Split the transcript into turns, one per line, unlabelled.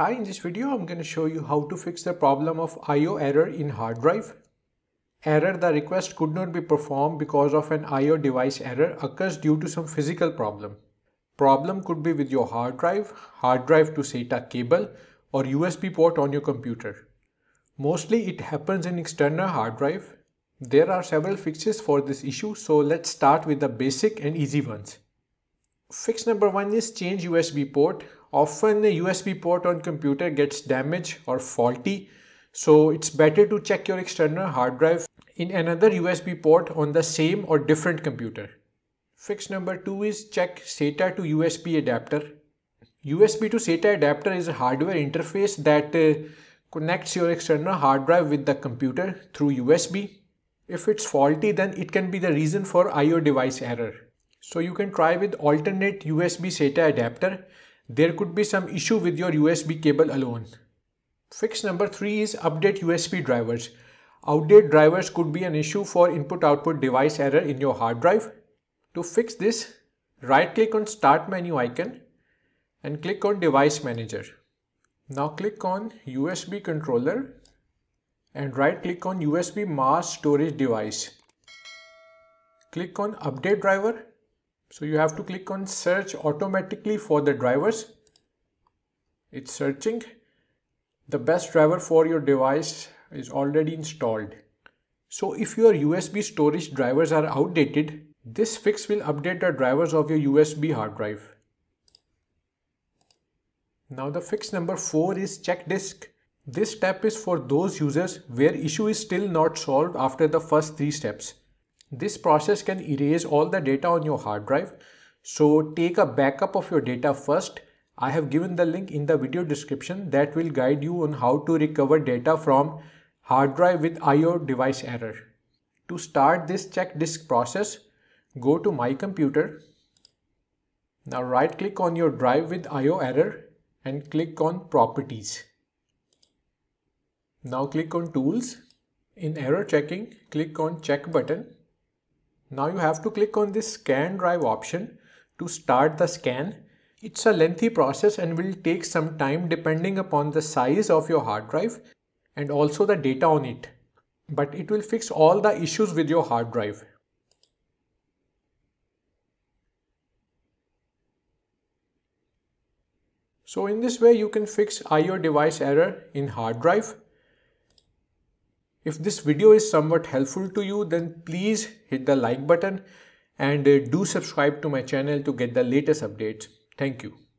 Hi, in this video I'm going to show you how to fix the problem of IO error in hard drive. Error the request could not be performed because of an IO device error occurs due to some physical problem. Problem could be with your hard drive, hard drive to SATA cable or USB port on your computer. Mostly it happens in external hard drive. There are several fixes for this issue so let's start with the basic and easy ones. Fix number one is change USB port often the USB port on computer gets damaged or faulty. So it's better to check your external hard drive in another USB port on the same or different computer. Fix number two is check SATA to USB adapter. USB to SATA adapter is a hardware interface that uh, connects your external hard drive with the computer through USB. If it's faulty, then it can be the reason for IO device error. So you can try with alternate USB SATA adapter there could be some issue with your USB cable alone. Fix number three is update USB drivers. Outdated drivers could be an issue for input-output device error in your hard drive. To fix this, right-click on Start menu icon and click on Device Manager. Now click on USB controller and right-click on USB mass storage device. Click on Update driver so you have to click on search automatically for the drivers. It's searching. The best driver for your device is already installed. So if your USB storage drivers are outdated, this fix will update the drivers of your USB hard drive. Now the fix number 4 is check disk. This step is for those users where issue is still not solved after the first 3 steps. This process can erase all the data on your hard drive. So take a backup of your data first. I have given the link in the video description that will guide you on how to recover data from hard drive with IO device error. To start this check disk process, go to my computer. Now right click on your drive with IO error and click on properties. Now click on tools. In error checking, click on check button now you have to click on this scan drive option to start the scan. It's a lengthy process and will take some time depending upon the size of your hard drive and also the data on it. But it will fix all the issues with your hard drive. So in this way you can fix IO device error in hard drive if this video is somewhat helpful to you, then please hit the like button and uh, do subscribe to my channel to get the latest updates. Thank you.